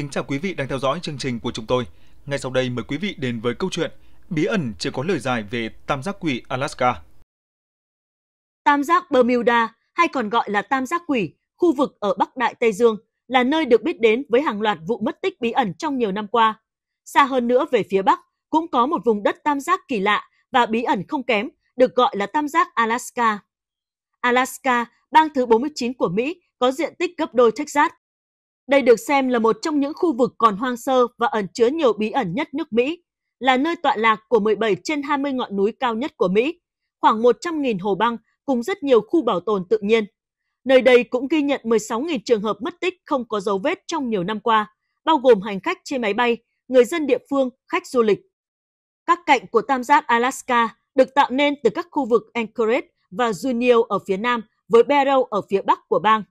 kính chào quý vị đang theo dõi chương trình của chúng tôi. Ngay sau đây mời quý vị đến với câu chuyện Bí ẩn chưa có lời giải về tam giác quỷ Alaska. Tam giác Bermuda hay còn gọi là tam giác quỷ, khu vực ở Bắc Đại Tây Dương là nơi được biết đến với hàng loạt vụ mất tích bí ẩn trong nhiều năm qua. Xa hơn nữa về phía Bắc cũng có một vùng đất tam giác kỳ lạ và bí ẩn không kém được gọi là tam giác Alaska. Alaska, bang thứ 49 của Mỹ, có diện tích gấp đôi Texas đây được xem là một trong những khu vực còn hoang sơ và ẩn chứa nhiều bí ẩn nhất nước Mỹ, là nơi tọa lạc của 17 trên 20 ngọn núi cao nhất của Mỹ, khoảng 100.000 hồ băng cùng rất nhiều khu bảo tồn tự nhiên. Nơi đây cũng ghi nhận 16.000 trường hợp mất tích không có dấu vết trong nhiều năm qua, bao gồm hành khách trên máy bay, người dân địa phương, khách du lịch. Các cạnh của tam giác Alaska được tạo nên từ các khu vực Anchorage và Juneau ở phía nam với Barrow ở phía bắc của bang.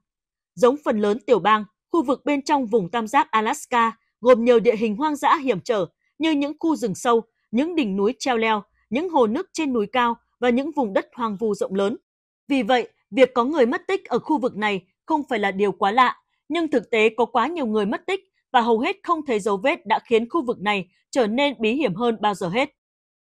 Giống phần lớn tiểu bang, Khu vực bên trong vùng tam giác Alaska gồm nhiều địa hình hoang dã hiểm trở như những khu rừng sâu, những đỉnh núi treo leo, những hồ nước trên núi cao và những vùng đất hoang vu rộng lớn. Vì vậy, việc có người mất tích ở khu vực này không phải là điều quá lạ, nhưng thực tế có quá nhiều người mất tích và hầu hết không thấy dấu vết đã khiến khu vực này trở nên bí hiểm hơn bao giờ hết.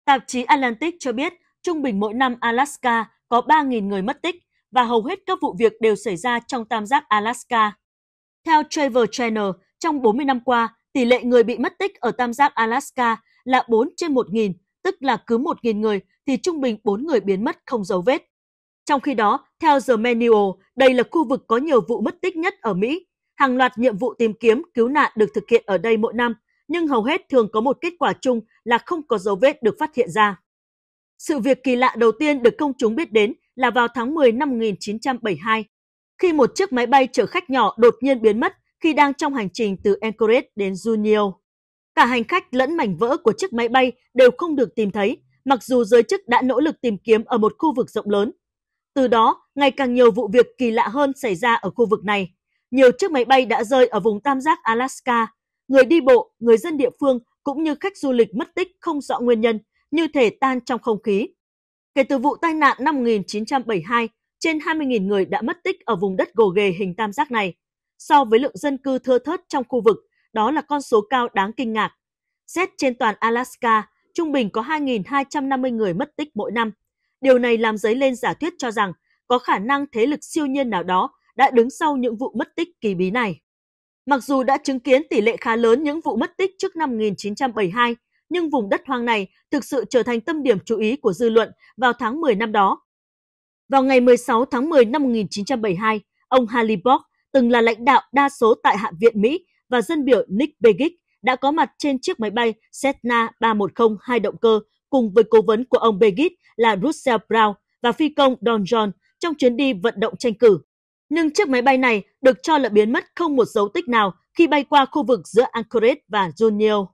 Tạp chí Atlantic cho biết trung bình mỗi năm Alaska có 3.000 người mất tích và hầu hết các vụ việc đều xảy ra trong tam giác Alaska. Theo Travel Channel, trong 40 năm qua, tỷ lệ người bị mất tích ở tam giác Alaska là 4 trên 1.000, tức là cứ 1.000 người thì trung bình 4 người biến mất không dấu vết. Trong khi đó, theo The Manual, đây là khu vực có nhiều vụ mất tích nhất ở Mỹ. Hàng loạt nhiệm vụ tìm kiếm, cứu nạn được thực hiện ở đây mỗi năm, nhưng hầu hết thường có một kết quả chung là không có dấu vết được phát hiện ra. Sự việc kỳ lạ đầu tiên được công chúng biết đến là vào tháng 10 năm 1972, khi một chiếc máy bay chở khách nhỏ đột nhiên biến mất khi đang trong hành trình từ Anchorage đến Juneau. Cả hành khách lẫn mảnh vỡ của chiếc máy bay đều không được tìm thấy, mặc dù giới chức đã nỗ lực tìm kiếm ở một khu vực rộng lớn. Từ đó, ngày càng nhiều vụ việc kỳ lạ hơn xảy ra ở khu vực này. Nhiều chiếc máy bay đã rơi ở vùng tam giác Alaska. Người đi bộ, người dân địa phương cũng như khách du lịch mất tích không rõ nguyên nhân, như thể tan trong không khí. Kể từ vụ tai nạn năm 1972, trên 20.000 người đã mất tích ở vùng đất gồ ghề hình tam giác này. So với lượng dân cư thưa thớt trong khu vực, đó là con số cao đáng kinh ngạc. Xét trên toàn Alaska, trung bình có 2.250 người mất tích mỗi năm. Điều này làm dấy lên giả thuyết cho rằng có khả năng thế lực siêu nhiên nào đó đã đứng sau những vụ mất tích kỳ bí này. Mặc dù đã chứng kiến tỷ lệ khá lớn những vụ mất tích trước năm 1972, nhưng vùng đất hoang này thực sự trở thành tâm điểm chú ý của dư luận vào tháng 10 năm đó vào ngày 16 tháng 10 năm 1972, ông Haley Borg, từng là lãnh đạo đa số tại Hạ viện Mỹ và dân biểu Nick Begich đã có mặt trên chiếc máy bay Cessna 310 hai động cơ cùng với cố vấn của ông Begich là Russell Brown và phi công Don John trong chuyến đi vận động tranh cử. Nhưng chiếc máy bay này được cho là biến mất không một dấu tích nào khi bay qua khu vực giữa Anchorage và Juneau.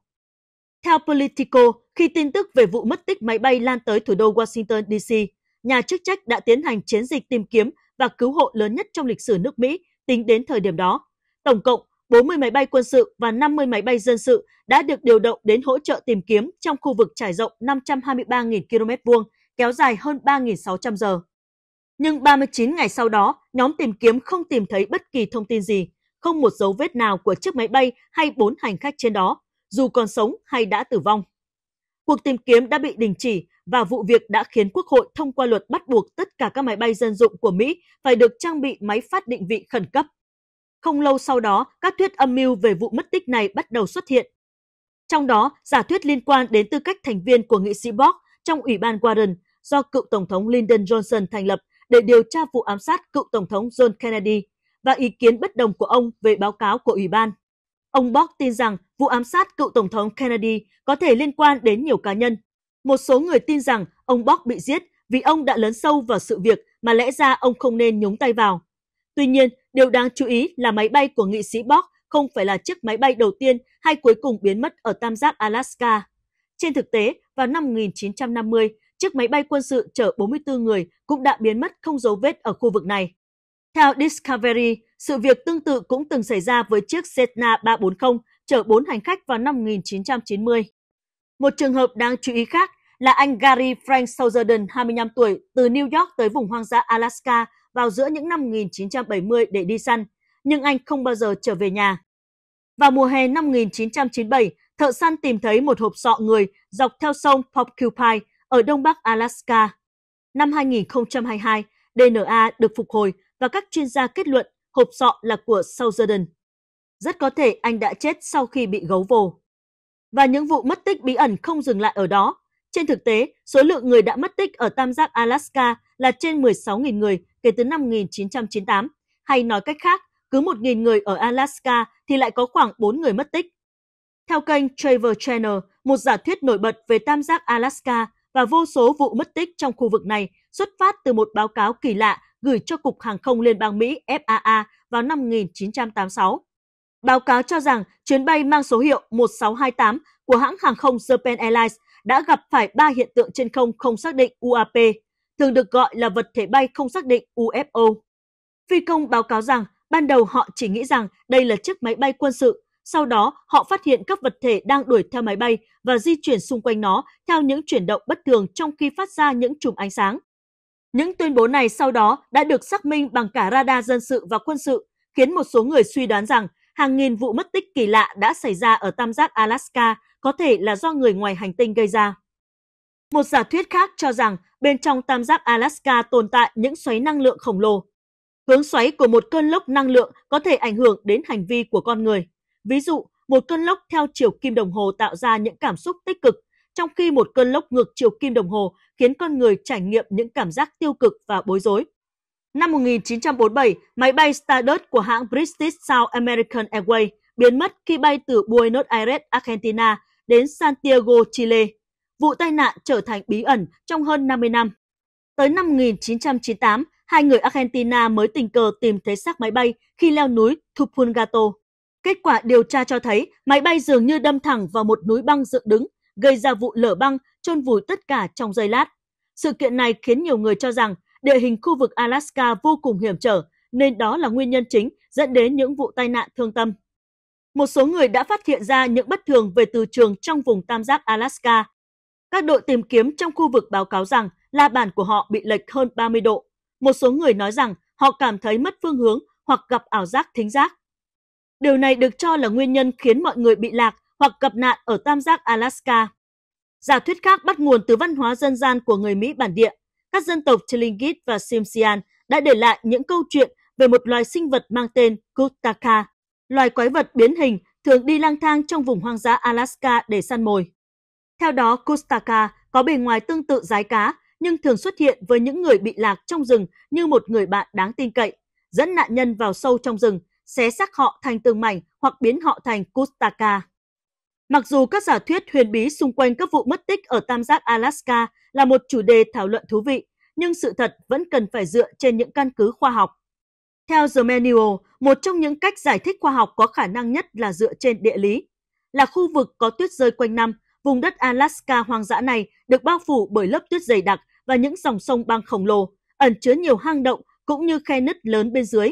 Theo Politico, khi tin tức về vụ mất tích máy bay lan tới thủ đô Washington, D.C., nhà chức trách đã tiến hành chiến dịch tìm kiếm và cứu hộ lớn nhất trong lịch sử nước Mỹ tính đến thời điểm đó. Tổng cộng 40 máy bay quân sự và 50 máy bay dân sự đã được điều động đến hỗ trợ tìm kiếm trong khu vực trải rộng 523.000 km vuông, kéo dài hơn 3.600 giờ. Nhưng 39 ngày sau đó, nhóm tìm kiếm không tìm thấy bất kỳ thông tin gì, không một dấu vết nào của chiếc máy bay hay bốn hành khách trên đó, dù còn sống hay đã tử vong. Cuộc tìm kiếm đã bị đình chỉ và vụ việc đã khiến Quốc hội thông qua luật bắt buộc tất cả các máy bay dân dụng của Mỹ phải được trang bị máy phát định vị khẩn cấp. Không lâu sau đó, các thuyết âm mưu về vụ mất tích này bắt đầu xuất hiện. Trong đó, giả thuyết liên quan đến tư cách thành viên của nghị sĩ Borg trong Ủy ban Warren do cựu Tổng thống Lyndon Johnson thành lập để điều tra vụ ám sát cựu Tổng thống John Kennedy và ý kiến bất đồng của ông về báo cáo của Ủy ban. Ông Borg tin rằng vụ ám sát cựu Tổng thống Kennedy có thể liên quan đến nhiều cá nhân, một số người tin rằng ông Bock bị giết vì ông đã lấn sâu vào sự việc mà lẽ ra ông không nên nhúng tay vào. Tuy nhiên, điều đáng chú ý là máy bay của nghị sĩ Bock không phải là chiếc máy bay đầu tiên hay cuối cùng biến mất ở tam giác Alaska. Trên thực tế, vào năm 1950, chiếc máy bay quân sự chở 44 người cũng đã biến mất không dấu vết ở khu vực này. Theo Discovery, sự việc tương tự cũng từng xảy ra với chiếc Cessna 340 chở 4 hành khách vào năm 1990. Một trường hợp đáng chú ý khác là anh Gary Frank Southern, 25 tuổi, từ New York tới vùng hoang dã Alaska vào giữa những năm 1970 để đi săn, nhưng anh không bao giờ trở về nhà. Vào mùa hè năm 1997, thợ săn tìm thấy một hộp sọ người dọc theo sông Porcupine ở đông bắc Alaska. Năm 2022, DNA được phục hồi và các chuyên gia kết luận hộp sọ là của Southern. Rất có thể anh đã chết sau khi bị gấu vồ. Và những vụ mất tích bí ẩn không dừng lại ở đó. Trên thực tế, số lượng người đã mất tích ở tam giác Alaska là trên 16.000 người kể từ năm 1998. Hay nói cách khác, cứ 1.000 người ở Alaska thì lại có khoảng 4 người mất tích. Theo kênh Travel Channel, một giả thuyết nổi bật về tam giác Alaska và vô số vụ mất tích trong khu vực này xuất phát từ một báo cáo kỳ lạ gửi cho Cục Hàng không Liên bang Mỹ FAA vào năm 1986. Báo cáo cho rằng chuyến bay mang số hiệu 1628 của hãng hàng không Japan Airlines đã gặp phải 3 hiện tượng trên không không xác định UAP, thường được gọi là vật thể bay không xác định UFO. Phi công báo cáo rằng ban đầu họ chỉ nghĩ rằng đây là chiếc máy bay quân sự, sau đó họ phát hiện các vật thể đang đuổi theo máy bay và di chuyển xung quanh nó theo những chuyển động bất thường trong khi phát ra những chùm ánh sáng. Những tuyên bố này sau đó đã được xác minh bằng cả radar dân sự và quân sự, khiến một số người suy đoán rằng hàng nghìn vụ mất tích kỳ lạ đã xảy ra ở tam giác Alaska có thể là do người ngoài hành tinh gây ra. Một giả thuyết khác cho rằng bên trong tam giác Alaska tồn tại những xoáy năng lượng khổng lồ. Hướng xoáy của một cơn lốc năng lượng có thể ảnh hưởng đến hành vi của con người. Ví dụ, một cơn lốc theo chiều kim đồng hồ tạo ra những cảm xúc tích cực, trong khi một cơn lốc ngược chiều kim đồng hồ khiến con người trải nghiệm những cảm giác tiêu cực và bối rối. Năm 1947, máy bay Stardust của hãng British South American Airways biến mất khi bay từ Buenos Aires, Argentina đến Santiago, Chile. Vụ tai nạn trở thành bí ẩn trong hơn 50 năm. Tới năm 1998, hai người Argentina mới tình cờ tìm thấy xác máy bay khi leo núi Tupungato. Kết quả điều tra cho thấy máy bay dường như đâm thẳng vào một núi băng dựng đứng, gây ra vụ lở băng chôn vùi tất cả trong giây lát. Sự kiện này khiến nhiều người cho rằng địa hình khu vực Alaska vô cùng hiểm trở, nên đó là nguyên nhân chính dẫn đến những vụ tai nạn thương tâm. Một số người đã phát hiện ra những bất thường về từ trường trong vùng tam giác Alaska. Các đội tìm kiếm trong khu vực báo cáo rằng la bàn của họ bị lệch hơn 30 độ. Một số người nói rằng họ cảm thấy mất phương hướng hoặc gặp ảo giác thính giác. Điều này được cho là nguyên nhân khiến mọi người bị lạc hoặc gặp nạn ở tam giác Alaska. Giả thuyết khác bắt nguồn từ văn hóa dân gian của người Mỹ bản địa các dân tộc Tlingit và Simsian đã để lại những câu chuyện về một loài sinh vật mang tên Kutaka. Loài quái vật biến hình thường đi lang thang trong vùng hoang dã Alaska để săn mồi. Theo đó, Kutaka có bề ngoài tương tự rái cá, nhưng thường xuất hiện với những người bị lạc trong rừng như một người bạn đáng tin cậy, dẫn nạn nhân vào sâu trong rừng, xé xác họ thành từng mảnh hoặc biến họ thành Kutaka. Mặc dù các giả thuyết huyền bí xung quanh các vụ mất tích ở tam giác Alaska là một chủ đề thảo luận thú vị, nhưng sự thật vẫn cần phải dựa trên những căn cứ khoa học. Theo The Manual, một trong những cách giải thích khoa học có khả năng nhất là dựa trên địa lý. Là khu vực có tuyết rơi quanh năm, vùng đất Alaska hoang dã này được bao phủ bởi lớp tuyết dày đặc và những dòng sông băng khổng lồ, ẩn chứa nhiều hang động cũng như khe nứt lớn bên dưới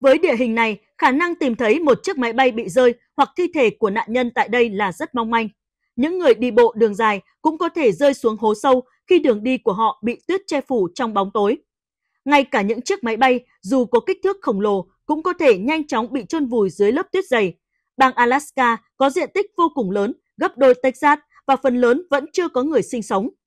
với địa hình này, khả năng tìm thấy một chiếc máy bay bị rơi hoặc thi thể của nạn nhân tại đây là rất mong manh. Những người đi bộ đường dài cũng có thể rơi xuống hố sâu khi đường đi của họ bị tuyết che phủ trong bóng tối. Ngay cả những chiếc máy bay, dù có kích thước khổng lồ, cũng có thể nhanh chóng bị chôn vùi dưới lớp tuyết dày. Bang Alaska có diện tích vô cùng lớn, gấp đôi Texas và phần lớn vẫn chưa có người sinh sống.